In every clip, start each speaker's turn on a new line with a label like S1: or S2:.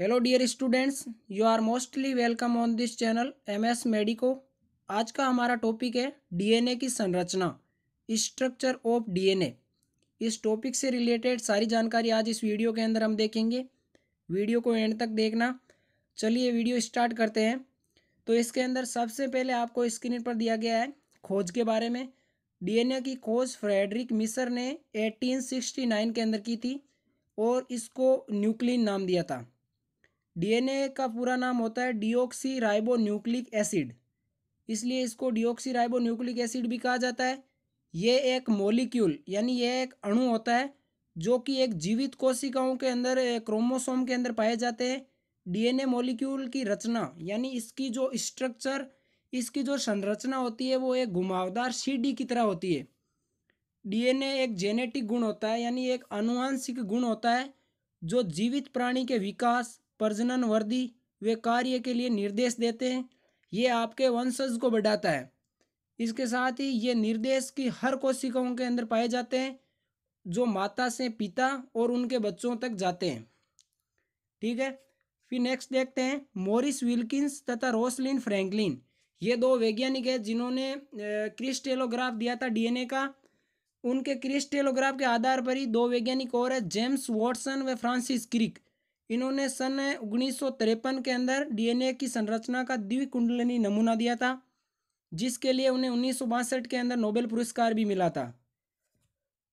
S1: hello dear students you are mostly welcome on this channel M S medico आज का हमारा topic है DNA की संरचना स्ट्रक्चर ऑफ डीएनए इस टॉपिक से रिलेटेड सारी जानकारी आज इस वीडियो के अंदर हम देखेंगे वीडियो को एंड तक देखना चलिए वीडियो स्टार्ट करते हैं तो इसके अंदर सबसे पहले आपको स्क्रीन पर दिया गया है खोज के बारे में डीएनए की खोज फ्रेडरिक मिसर ने 1869 के अंदर की थी और इसको न्यूक्लिन नाम दिया था डीएनए का पूरा नाम होता है डिओक्सी राइबो न्यूक्लिक एसिड इसलिए इसको डिओक्सी राइबो न्यूक्लिक एसिड भी कहा जाता है ये एक मोलिक्यूल यानी यह एक अणु होता है जो कि एक जीवित कोशिकाओं के अंदर क्रोमोसोम के अंदर पाए जाते हैं डीएनए मॉलिक्यूल की रचना यानी इसकी जो स्ट्रक्चर इसकी जो संरचना होती है वो एक घुमावदार सीढ़ी की तरह होती है डीएनए एक जेनेटिक गुण होता है यानी एक अनुवांशिक गुण होता है जो जीवित प्राणी के विकास प्रजनन वृद्धि वे कार्य के लिए निर्देश देते हैं ये आपके वंशज को बढ़ाता है इसके साथ ही ये निर्देश की हर कोशिकाओं के अंदर पाए जाते हैं जो माता से पिता और उनके बच्चों तक जाते हैं ठीक है फिर नेक्स्ट देखते हैं मोरिस विल्किंस तथा रोसलिन फ्रैंकलिन ये दो वैज्ञानिक हैं जिन्होंने क्रिस्टेलोग्राफ दिया था डीएनए का उनके क्रिस्टेलोग्राफ के आधार पर ही दो वैज्ञानिक और है जेम्स वॉटसन व फ्रांसिस क्रिक इन्होंने सन उन्नीस के अंदर डीएनए की संरचना का द्विकुंडलनी नमूना दिया था जिसके लिए उन्हें उन्नीस के अंदर नोबेल पुरस्कार भी मिला था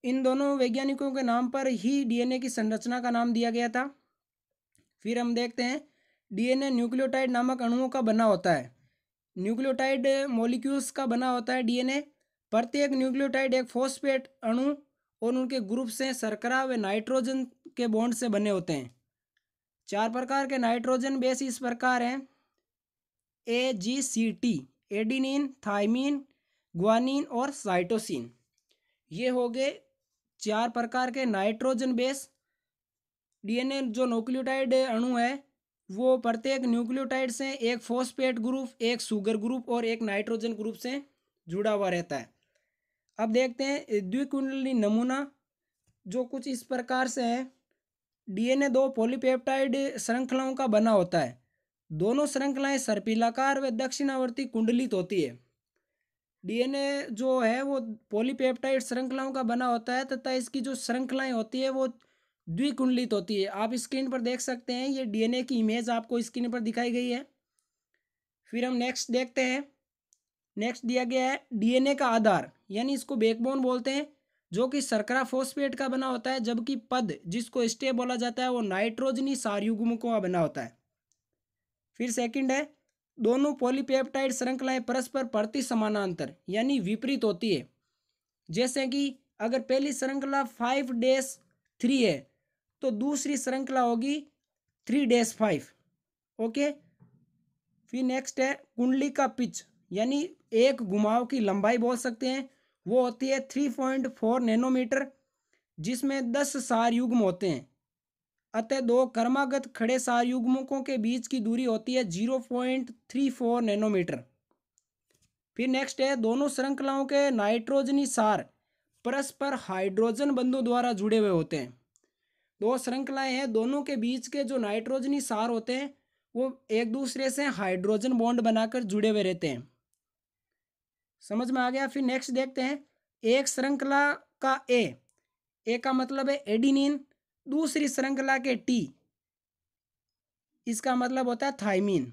S1: इन दोनों वैज्ञानिकों के नाम पर ही डीएनए की संरचना का नाम दिया गया था फिर हम देखते हैं डीएनए न्यूक्लियोटाइड नामक अणुओं का बना होता है न्यूक्लियोटाइड मोलिक्यूल्स का बना होता है डीएनए प्रत्येक न्यूक्लियोटाइड एक फोस्पेट अणु और उनके ग्रुप से सरकरा व नाइट्रोजन के बॉन्ड से बने होते हैं चार प्रकार के नाइट्रोजन बेस इस प्रकार हैं A G C T adenine thymine guanine और साइटोसिन ये हो गए चार प्रकार के नाइट्रोजन बेस डीएनए जो न्यूक्लियोटाइड अणु है वो प्रत्येक न्यूक्लियोटाइड से एक फॉस्फेट ग्रुप एक शुगर ग्रुप और एक नाइट्रोजन ग्रुप से जुड़ा हुआ रहता है अब देखते हैं द्विकुंडली नमूना जो कुछ इस प्रकार से है डीएनए दो पॉलीपेप्टाइड श्रृंखलाओं का बना होता है दोनों श्रृंखलाएं सर्पिलाकार व दक्षिणावर्ती कुंडलित होती है डीएनए जो है वो पॉलीपेप्टाइड श्रृंखलाओं का बना होता है तथा इसकी जो श्रृंखलाएं होती है वो द्विकुंडलित होती है आप स्क्रीन पर देख सकते हैं ये डीएनए की इमेज आपको स्क्रीन पर दिखाई गई है फिर हम नेक्स्ट देखते हैं नेक्स्ट दिया गया है डीएनए का आधार यानी इसको बैकबोन बोलते हैं जो कि सरकरा फोस्फेट का बना होता है जबकि पद जिसको स्टे बोला जाता है वो नाइट्रोजनी सारयुग्म का बना होता है फिर सेकंड है दोनों पॉलीपेप्टाइड श्रृंखलाएं परस्पर प्रति समानांतर यानी विपरीत होती है जैसे कि अगर पहली श्रृंखला फाइव डैश थ्री है तो दूसरी श्रृंखला होगी थ्री डैश फाइव ओके फिर नेक्स्ट है कुंडली का पिच यानी एक घुमाव की लंबाई बोल सकते हैं वो होती है थ्री पॉइंट फोर नैनोमीटर जिसमें दस सार युग्म होते हैं अतः दो कर्मागत खड़े सार युग्मकों के बीच की दूरी होती है zero point three four nanometer फिर नेक्स्ट है दोनों श्रृंखलाओं के नाइट्रोजनी सार परस्पर हाइड्रोजन बंधों द्वारा जुड़े हुए होते हैं दो श्रृंखलाएँ हैं दोनों के बीच के जो नाइट्रोजनी सार होते हैं वो एक दूसरे से हाइड्रोजन बॉन्ड बनाकर जुड़े हुए रहते हैं समझ में आ गया फिर नेक्स्ट देखते हैं एक श्रृंखला का ए ए का मतलब है एडिनिन दूसरी श्रृंखला के टी इसका मतलब होता है थाइमिन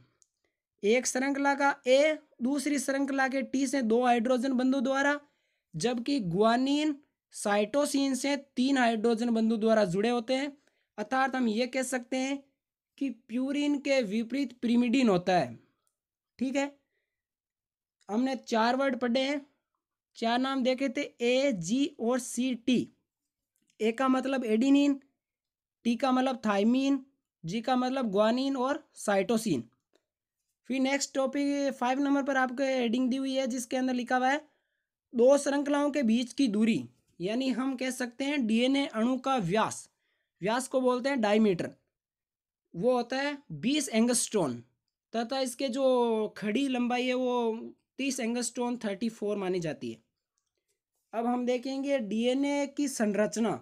S1: एक श्रृंखला का ए दूसरी श्रृंखला के टी से दो हाइड्रोजन बंधु द्वारा जबकि ग्वानिन साइटोसिन से तीन हाइड्रोजन बंधु द्वारा जुड़े होते हैं अर्थात हम ये कह सकते हैं कि प्यूरिन के विपरीत प्रीमिडिन होता है ठीक है हमने चार वर्ड पढ़े हैं चार नाम देखे थे ए जी और सी टी ए का मतलब एडिनिन टी का मतलब थाइमिन जी का मतलब ग्वानिन और साइटोसिन फिर नेक्स्ट टॉपिक फाइव नंबर पर आपको एडिंग दी हुई है जिसके अंदर लिखा हुआ है दो श्रृंखलाओं के बीच की दूरी यानी हम कह सकते हैं डीएनए अणु का व्यास व्यास को बोलते हैं डायमीटर वो होता है बीस एंगस्टोन तथा इसके जो खड़ी लंबाई है वो तीस स्टोन थर्टी फोर मानी जाती है अब हम देखेंगे डीएनए की संरचना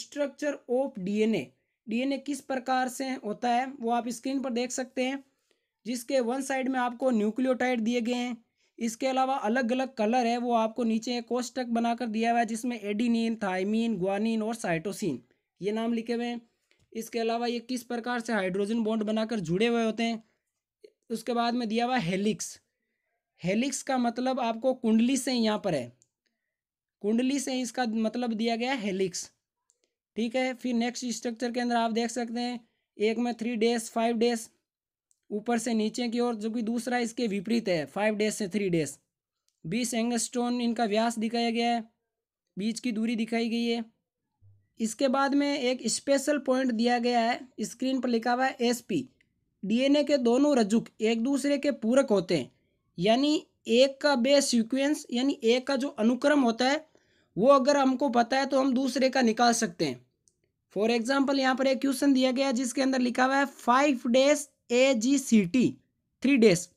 S1: स्ट्रक्चर ऑफ डीएनए डीएनए किस प्रकार से होता है वो आप स्क्रीन पर देख सकते हैं जिसके वन साइड में आपको न्यूक्लियोटाइड दिए गए हैं इसके अलावा अलग अलग कलर है वो आपको नीचे कोष्टक बनाकर दिया हुआ है जिसमें एडिनिन थाइमिन ग्वानिन और साइटोसिन ये नाम लिखे हुए हैं इसके अलावा ये किस प्रकार से हाइड्रोजन बॉन्ड बनाकर जुड़े हुए होते हैं उसके बाद में दिया हुआ हेलिक्स हेलिक्स का मतलब आपको कुंडली से यहाँ पर है कुंडली से इसका मतलब दिया गया है हेलिक्स ठीक है फिर नेक्स्ट स्ट्रक्चर के अंदर आप देख सकते हैं एक में थ्री डेज फाइव डेज ऊपर से नीचे की ओर जो कि दूसरा इसके विपरीत है फाइव डेज से थ्री डेज बीस एंगस्टोन स्टोन इनका व्यास दिखाया गया है बीच की दूरी दिखाई गई है इसके बाद में एक स्पेशल पॉइंट दिया गया है स्क्रीन पर लिखा हुआ है एस डीएनए के दोनों रजुक एक दूसरे के पूरक होते हैं यानी एक का बे सीक्वेंस यानी एक का जो अनुक्रम होता है वो अगर हमको पता है तो हम दूसरे का निकाल सकते हैं फॉर एग्जाम्पल यहाँ पर एक क्वेश्चन दिया गया जिसके अंदर लिखा हुआ है five days A G C T three days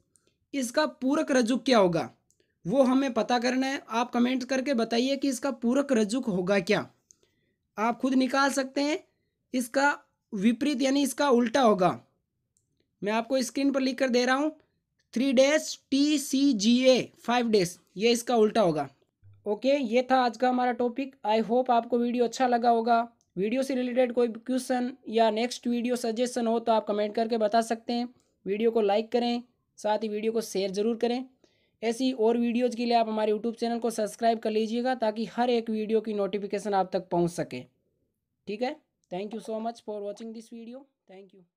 S1: इसका पूरक रजुक क्या होगा वो हमें पता करना है आप कमेंट करके बताइए कि इसका पूरक रजुक होगा क्या आप खुद निकाल सकते हैं इसका विपरीत यानी इसका उल्टा होगा मैं आपको स्क्रीन पर लिख कर दे रहा हूँ three days T C G A five days ये इसका उल्टा होगा ओके okay, ये था आज का हमारा टॉपिक आई होप आपको वीडियो अच्छा लगा होगा वीडियो से रिलेटेड कोई क्वेश्चन या नेक्स्ट वीडियो सजेशन हो तो आप कमेंट करके बता सकते हैं वीडियो को लाइक करें साथ ही वीडियो को शेयर ज़रूर करें ऐसी और वीडियोज़ के लिए आप हमारे यूट्यूब चैनल को सब्सक्राइब कर लीजिएगा ताकि हर एक वीडियो की नोटिफिकेशन आप तक पहुँच सके ठीक है thank you so much for watching this video thank you